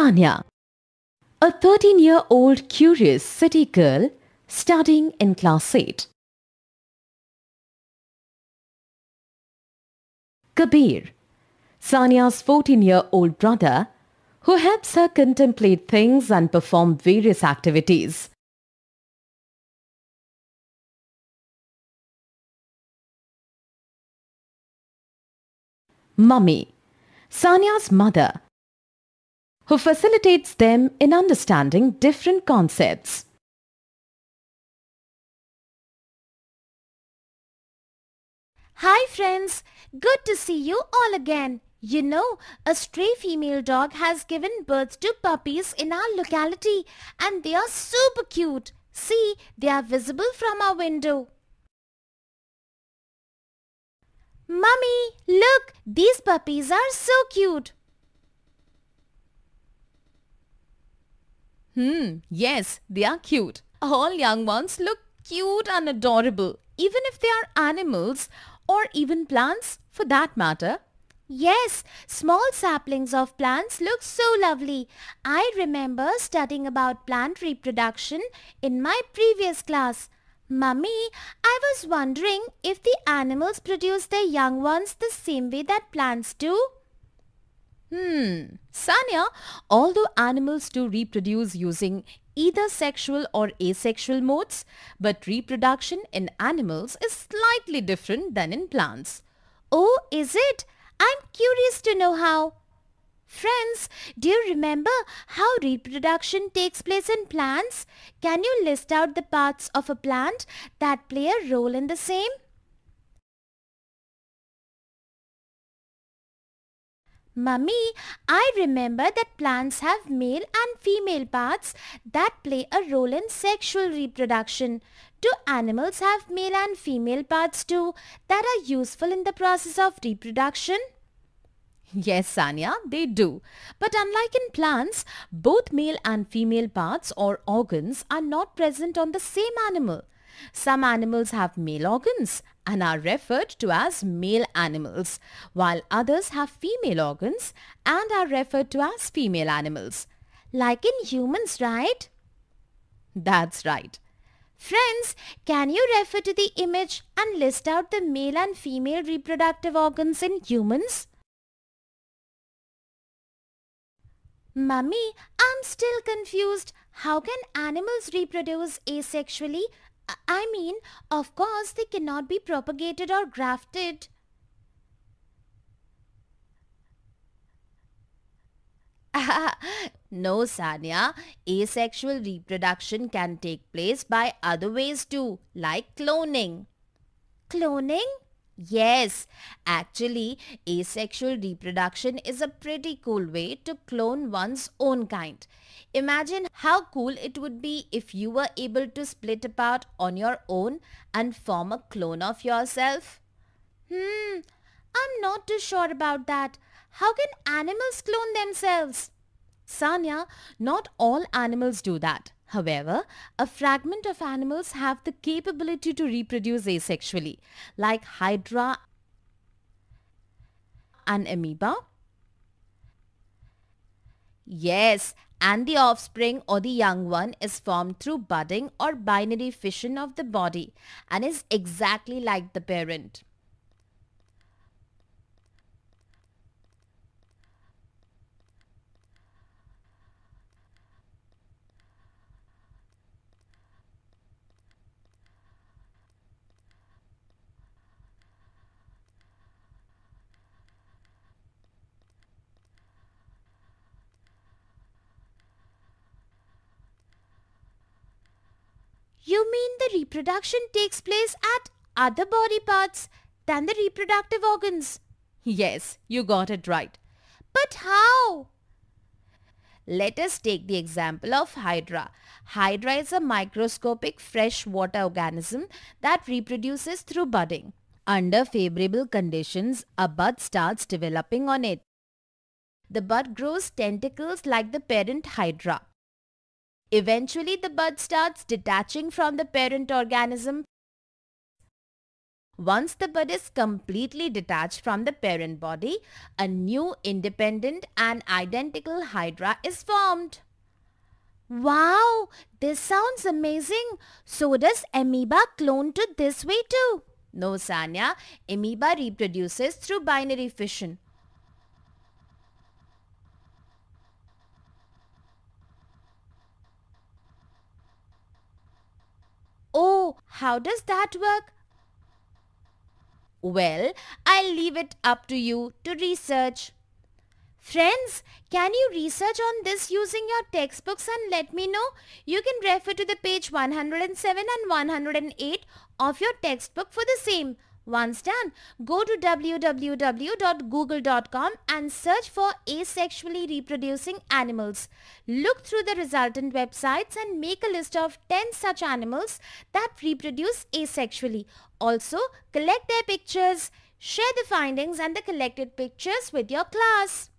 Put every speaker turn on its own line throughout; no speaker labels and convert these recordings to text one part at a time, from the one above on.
Tanya, a 13 year old curious city girl studying in class 8. Kabir, Sanya's 14 year old brother, who helps her contemplate things and perform various activities. Mummy, Sanya's mother, who facilitates them in understanding different concepts. Hi friends, good to see you all again. You know, a stray female dog has given birth to puppies in our locality and they are super cute. See, they are visible from our window. Mummy, look, these puppies are so cute. Hmm, yes, they are cute. All young ones look cute and adorable, even if they are animals or even plants for that matter. Yes, small saplings of plants look so lovely. I remember studying about plant reproduction in my previous class. Mummy, I was wondering if the animals produce their young ones the same way that plants do. Hmm. Sanya, although animals do reproduce using either sexual or asexual modes, but reproduction in animals is slightly different than in plants. Oh, is it? I'm curious to know how. Friends, do you remember how reproduction takes place in plants? Can you list out the parts of a plant that play a role in the same? Mummy, I remember that plants have male and female parts that play a role in sexual reproduction. Do animals have male and female parts too that are useful in the process of reproduction? Yes, Sanya, they do. But unlike in plants, both male and female parts or organs are not present on the same animal. Some animals have male organs and are referred to as male animals, while others have female organs and are referred to as female animals. Like in humans, right? That's right. Friends, can you refer to the image and list out the male and female reproductive organs in humans? Mummy, I'm still confused. How can animals reproduce asexually I mean, of course they cannot be propagated or grafted. no, Sanya. Asexual reproduction can take place by other ways too, like cloning. Cloning? Yes, actually, asexual reproduction is a pretty cool way to clone one's own kind. Imagine how cool it would be if you were able to split apart on your own and form a clone of yourself. Hmm, I'm not too sure about that. How can animals clone themselves? Sanya, not all animals do that. However, a fragment of animals have the capability to reproduce asexually, like hydra and amoeba. Yes, and the offspring or the young one is formed through budding or binary fission of the body and is exactly like the parent. mean the reproduction takes place at other body parts than the reproductive organs. Yes, you got it right. But how? Let us take the example of Hydra. Hydra is a microscopic freshwater organism that reproduces through budding. Under favorable conditions, a bud starts developing on it. The bud grows tentacles like the parent Hydra. Eventually the bud starts detaching from the parent organism. Once the bud is completely detached from the parent body, a new independent and identical hydra is formed. Wow, this sounds amazing. So does amoeba clone to this way too? No, Sanya. Amoeba reproduces through binary fission. How does that work? Well, I'll leave it up to you to research. Friends, can you research on this using your textbooks and let me know? You can refer to the page 107 and 108 of your textbook for the same. Once done, go to www.google.com and search for asexually reproducing animals. Look through the resultant websites and make a list of 10 such animals that reproduce asexually. Also, collect their pictures. Share the findings and the collected pictures with your class.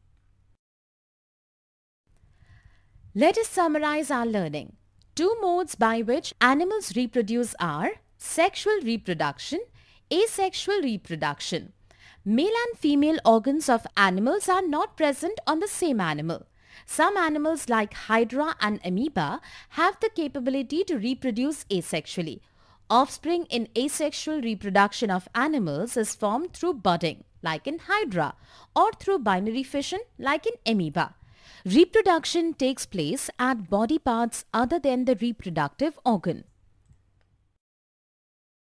Let us summarize our learning. Two modes by which animals reproduce are sexual reproduction asexual reproduction. Male and female organs of animals are not present on the same animal. Some animals like hydra and amoeba have the capability to reproduce asexually. Offspring in asexual reproduction of animals is formed through budding, like in hydra, or through binary fission, like in amoeba. Reproduction takes place at body parts other than the reproductive organ.